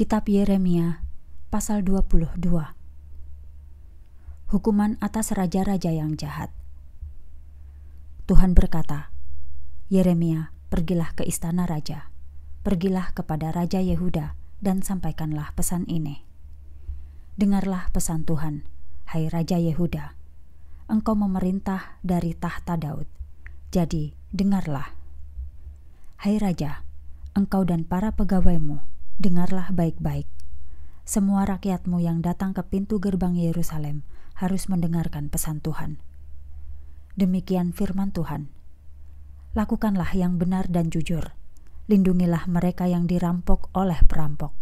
Kitab Yeremia pasal 22 Hukuman atas raja-raja yang jahat Tuhan berkata, Yeremia, pergilah ke istana raja, pergilah kepada Raja Yehuda, dan sampaikanlah pesan ini. Dengarlah pesan Tuhan, hai Raja Yehuda, engkau memerintah dari tahta Daud, jadi dengarlah. Hai Raja, engkau dan para pegawaimu, Dengarlah baik-baik. Semua rakyatmu yang datang ke pintu gerbang Yerusalem harus mendengarkan pesan Tuhan. Demikian firman Tuhan. Lakukanlah yang benar dan jujur. Lindungilah mereka yang dirampok oleh perampok.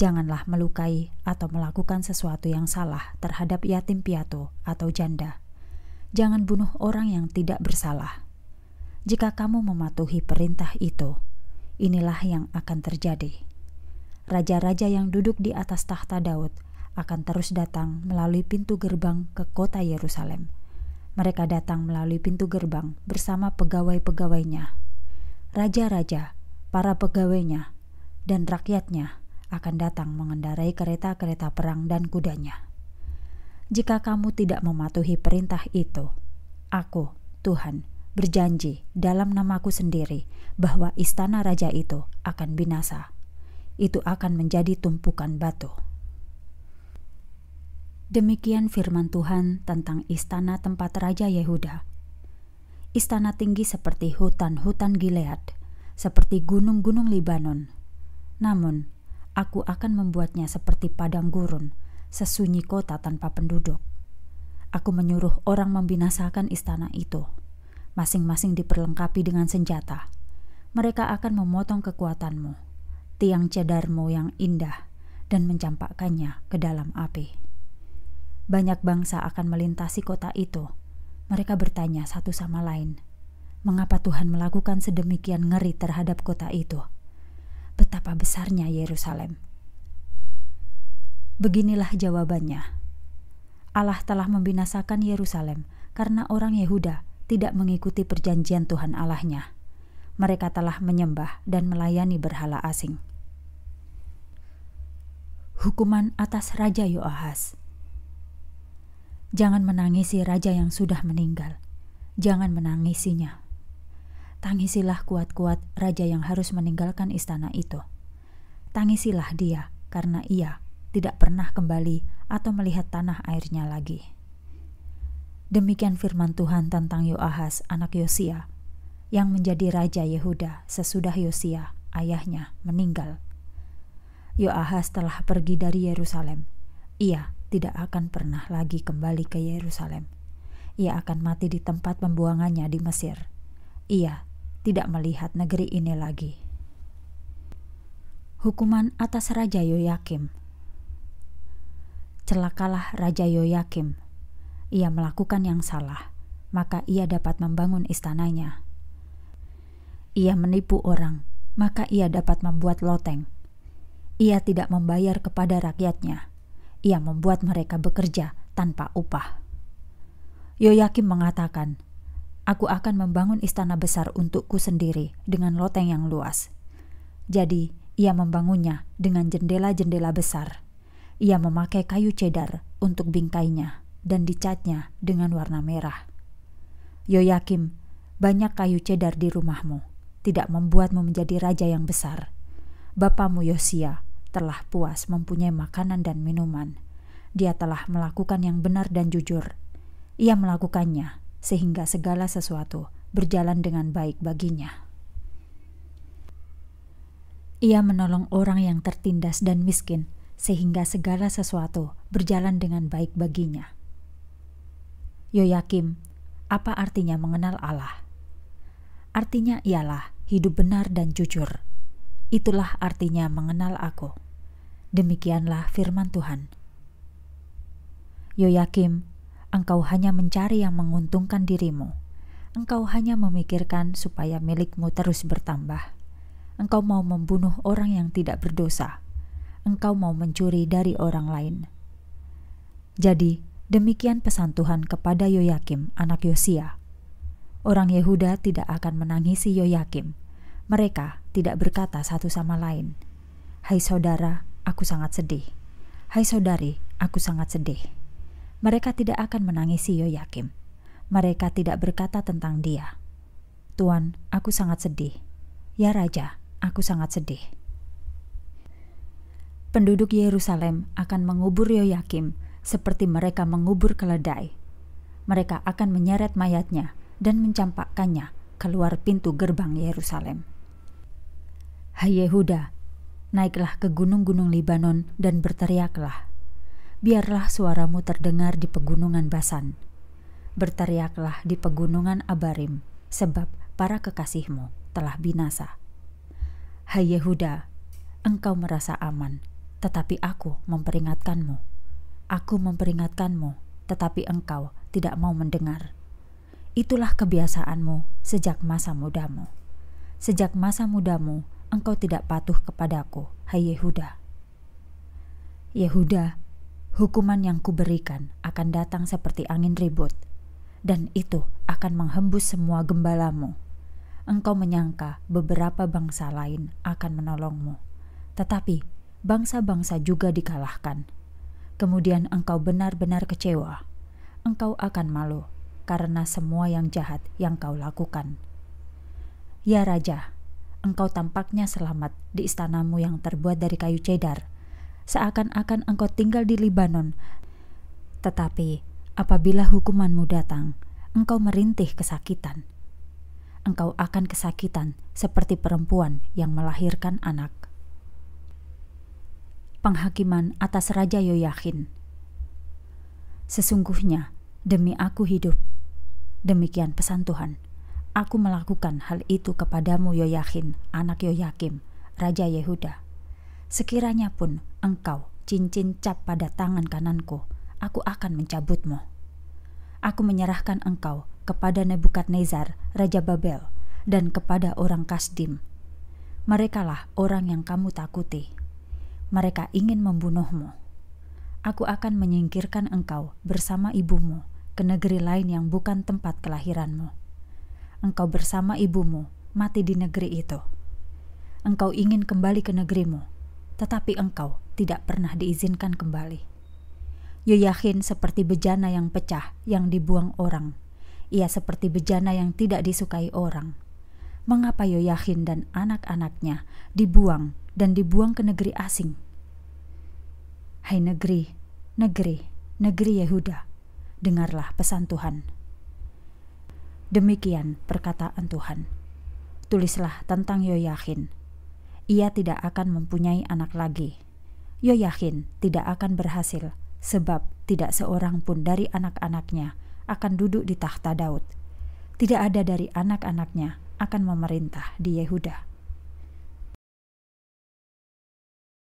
Janganlah melukai atau melakukan sesuatu yang salah terhadap yatim piatu atau janda. Jangan bunuh orang yang tidak bersalah. Jika kamu mematuhi perintah itu, inilah yang akan terjadi raja-raja yang duduk di atas tahta Daud akan terus datang melalui pintu gerbang ke kota Yerusalem. Mereka datang melalui pintu gerbang bersama pegawai-pegawainya. Raja-raja, para pegawainya, dan rakyatnya akan datang mengendarai kereta-kereta perang dan kudanya. Jika kamu tidak mematuhi perintah itu, aku, Tuhan, berjanji dalam namaku sendiri bahwa istana raja itu akan binasa itu akan menjadi tumpukan batu. Demikian firman Tuhan tentang istana tempat Raja Yehuda. Istana tinggi seperti hutan-hutan Gilead, seperti gunung-gunung Libanon. Namun, aku akan membuatnya seperti padang gurun, sesunyi kota tanpa penduduk. Aku menyuruh orang membinasakan istana itu. Masing-masing diperlengkapi dengan senjata. Mereka akan memotong kekuatanmu tiang cedarmu yang indah dan mencampakkannya ke dalam api. Banyak bangsa akan melintasi kota itu. Mereka bertanya satu sama lain, "Mengapa Tuhan melakukan sedemikian ngeri terhadap kota itu? Betapa besarnya Yerusalem!" Beginilah jawabannya: Allah telah membinasakan Yerusalem karena orang Yehuda tidak mengikuti perjanjian Tuhan Allahnya mereka telah menyembah dan melayani berhala asing. Hukuman atas Raja Yoahas Jangan menangisi raja yang sudah meninggal. Jangan menangisinya. Tangisilah kuat-kuat raja yang harus meninggalkan istana itu. Tangisilah dia karena ia tidak pernah kembali atau melihat tanah airnya lagi. Demikian firman Tuhan tentang Yoahas anak Yosia yang menjadi raja Yehuda sesudah Yosia, ayahnya, meninggal. Yoahas telah pergi dari Yerusalem. Ia tidak akan pernah lagi kembali ke Yerusalem. Ia akan mati di tempat pembuangannya di Mesir. Ia tidak melihat negeri ini lagi. Hukuman atas Raja Yoyakim Celakalah Raja Yoyakim. Ia melakukan yang salah, maka ia dapat membangun istananya ia menipu orang, maka ia dapat membuat loteng. Ia tidak membayar kepada rakyatnya. Ia membuat mereka bekerja tanpa upah. Yoyakim mengatakan, Aku akan membangun istana besar untukku sendiri dengan loteng yang luas. Jadi, ia membangunnya dengan jendela-jendela besar. Ia memakai kayu cedar untuk bingkainya dan dicatnya dengan warna merah. Yoyakim, banyak kayu cedar di rumahmu tidak membuatmu menjadi raja yang besar. Bapamu Yosia telah puas mempunyai makanan dan minuman. Dia telah melakukan yang benar dan jujur. Ia melakukannya sehingga segala sesuatu berjalan dengan baik baginya. Ia menolong orang yang tertindas dan miskin sehingga segala sesuatu berjalan dengan baik baginya. Yoyakim, apa artinya mengenal Allah? Artinya ialah hidup benar dan jujur. Itulah artinya mengenal Aku. Demikianlah firman Tuhan. Yoyakim, engkau hanya mencari yang menguntungkan dirimu. Engkau hanya memikirkan supaya milikmu terus bertambah. Engkau mau membunuh orang yang tidak berdosa. Engkau mau mencuri dari orang lain. Jadi, demikian pesan Tuhan kepada Yoyakim, anak Yosia, Orang Yehuda tidak akan menangisi Yoyakim. Mereka tidak berkata satu sama lain, "Hai saudara, aku sangat sedih. Hai saudari, aku sangat sedih." Mereka tidak akan menangisi Yoyakim. Mereka tidak berkata tentang dia. Tuan, aku sangat sedih. Ya Raja, aku sangat sedih. Penduduk Yerusalem akan mengubur Yoyakim seperti mereka mengubur keledai. Mereka akan menyeret mayatnya dan mencampakkannya keluar pintu gerbang Yerusalem. Hai Yehuda, naiklah ke gunung-gunung Libanon dan berteriaklah. Biarlah suaramu terdengar di pegunungan Basan. Berteriaklah di pegunungan Abarim, sebab para kekasihmu telah binasa. Hai Yehuda, engkau merasa aman, tetapi aku memperingatkanmu. Aku memperingatkanmu, tetapi engkau tidak mau mendengar. Itulah kebiasaanmu sejak masa mudamu. Sejak masa mudamu, engkau tidak patuh kepadaku, hai Yehuda. Yehuda, hukuman yang kuberikan akan datang seperti angin ribut, dan itu akan menghembus semua gembalamu. Engkau menyangka beberapa bangsa lain akan menolongmu, tetapi bangsa-bangsa juga dikalahkan. Kemudian engkau benar-benar kecewa, engkau akan malu karena semua yang jahat yang kau lakukan. Ya Raja, engkau tampaknya selamat di istanamu yang terbuat dari kayu cedar. Seakan-akan engkau tinggal di Libanon. Tetapi apabila hukumanmu datang, engkau merintih kesakitan. Engkau akan kesakitan seperti perempuan yang melahirkan anak. Penghakiman atas Raja Yoyakin Sesungguhnya, demi aku hidup, Demikian pesan Tuhan. Aku melakukan hal itu kepadamu Yoyakin, anak Yoyakim, Raja Yehuda. Sekiranya pun engkau cincin cap pada tangan kananku, aku akan mencabutmu. Aku menyerahkan engkau kepada Nebukadnezar, Raja Babel, dan kepada orang Kasdim. Merekalah orang yang kamu takuti. Mereka ingin membunuhmu. Aku akan menyingkirkan engkau bersama ibumu ke negeri lain yang bukan tempat kelahiranmu. Engkau bersama ibumu mati di negeri itu. Engkau ingin kembali ke negerimu, tetapi engkau tidak pernah diizinkan kembali. Yoyahin seperti bejana yang pecah yang dibuang orang. Ia seperti bejana yang tidak disukai orang. Mengapa Yoyahin dan anak-anaknya dibuang dan dibuang ke negeri asing? Hai negeri, negeri, negeri Yehuda dengarlah pesan Tuhan. Demikian perkataan Tuhan. Tulislah tentang Yoyakin. Ia tidak akan mempunyai anak lagi. Yoyakin tidak akan berhasil, sebab tidak seorang pun dari anak-anaknya akan duduk di tahta Daud. Tidak ada dari anak-anaknya akan memerintah di Yehuda.